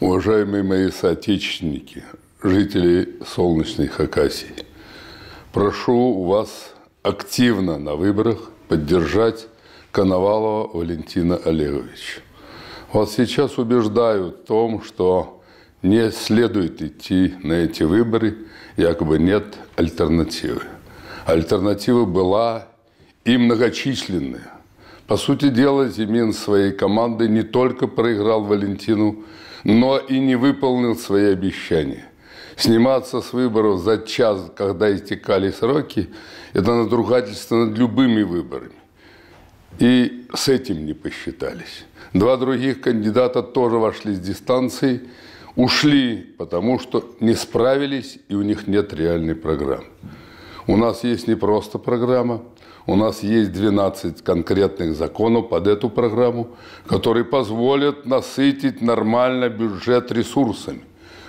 Уважаемые мои соотечественники, жители солнечной Хакасии, прошу вас активно на выборах поддержать Коновалова Валентина Олеговича. Вас сейчас убеждают в том, что не следует идти на эти выборы, якобы нет альтернативы. Альтернатива была и многочисленная – по сути дела, Зимин своей командой не только проиграл Валентину, но и не выполнил свои обещания. Сниматься с выборов за час, когда истекали сроки, это надругательство над любыми выборами. И с этим не посчитались. Два других кандидата тоже вошли с дистанции, ушли, потому что не справились и у них нет реальной программы. У нас есть не просто программа – у нас есть 12 конкретных законов под эту программу, которые позволят насытить нормально бюджет ресурсами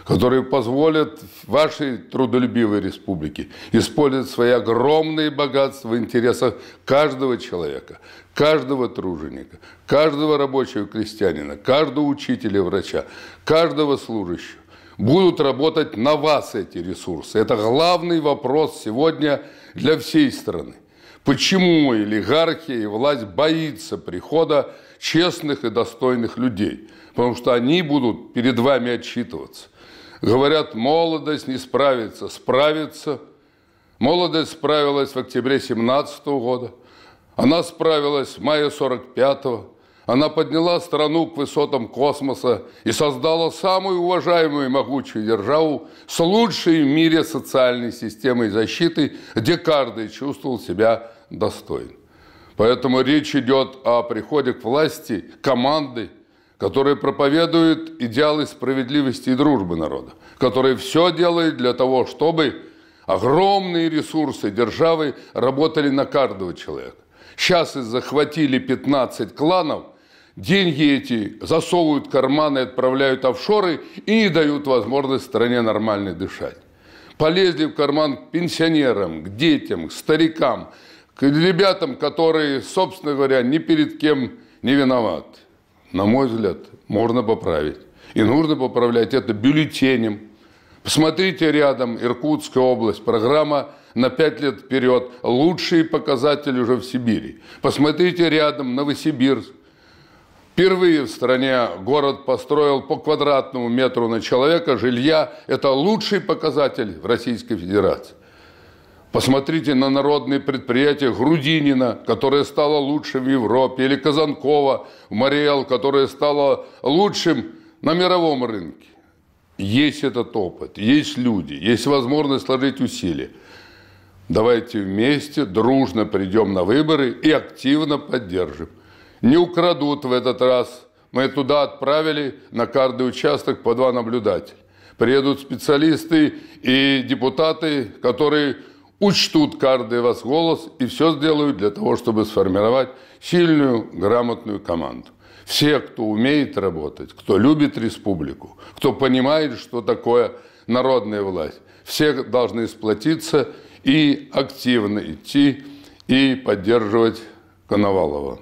которые позволят вашей трудолюбивой республике использовать свои огромные богатства в интересах каждого человека, каждого труженика, каждого рабочего крестьянина, каждого учителя врача, каждого служащего. Будут работать на вас эти ресурсы. Это главный вопрос сегодня для всей страны почему олигархия и власть боится прихода честных и достойных людей, потому что они будут перед вами отчитываться. Говорят, молодость не справится, справится. Молодость справилась в октябре 17 года, она справилась в мае 45 -го. Она подняла страну к высотам космоса и создала самую уважаемую и могучую державу с лучшей в мире социальной системой защиты, где каждый чувствовал себя достоин. Поэтому речь идет о приходе к власти команды, которая проповедует идеалы справедливости и дружбы народа, которая все делает для того, чтобы огромные ресурсы державы работали на каждого человека. Сейчас их захватили 15 кланов, деньги эти засовывают карманы, отправляют офшоры и не дают возможность стране нормально дышать. Полезли в карман к пенсионерам, к детям, к старикам, к ребятам, которые, собственно говоря, ни перед кем не виноват, На мой взгляд, можно поправить. И нужно поправлять это бюллетенем. Посмотрите рядом Иркутская область, программа на пять лет вперед, лучшие показатели уже в Сибири. Посмотрите рядом Новосибирск. Впервые в стране город построил по квадратному метру на человека жилья. Это лучший показатель в Российской Федерации. Посмотрите на народные предприятия Грудинина, которое стало лучшим в Европе, или Казанкова, Мариэл, которое стало лучшим на мировом рынке. Есть этот опыт, есть люди, есть возможность сложить усилия. Давайте вместе, дружно придем на выборы и активно поддержим. Не украдут в этот раз. Мы туда отправили на каждый участок по два наблюдателя. Приедут специалисты и депутаты, которые учтут каждый вас голос и все сделают для того, чтобы сформировать сильную, грамотную команду. Все, кто умеет работать, кто любит республику, кто понимает, что такое народная власть, все должны сплотиться и активно идти и поддерживать Коновалова.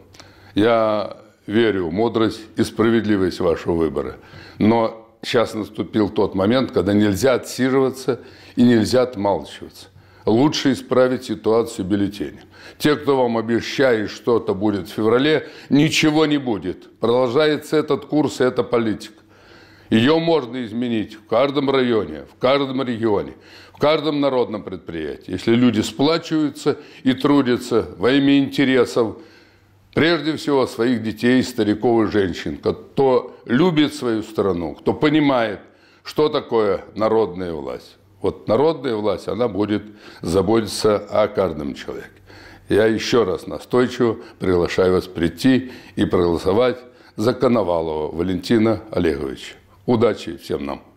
Я верю в мудрость и справедливость вашего выбора. Но сейчас наступил тот момент, когда нельзя отсиживаться и нельзя отмалчиваться лучше исправить ситуацию бюллетеня. Те, кто вам обещает, что это будет в феврале, ничего не будет. Продолжается этот курс и эта политика. Ее можно изменить в каждом районе, в каждом регионе, в каждом народном предприятии. Если люди сплачиваются и трудятся во имя интересов, прежде всего своих детей, стариков и женщин, кто любит свою страну, кто понимает, что такое народная власть. Вот народная власть, она будет заботиться о каждом человеке. Я еще раз настойчиво приглашаю вас прийти и проголосовать за Коновалова Валентина Олеговича. Удачи всем нам!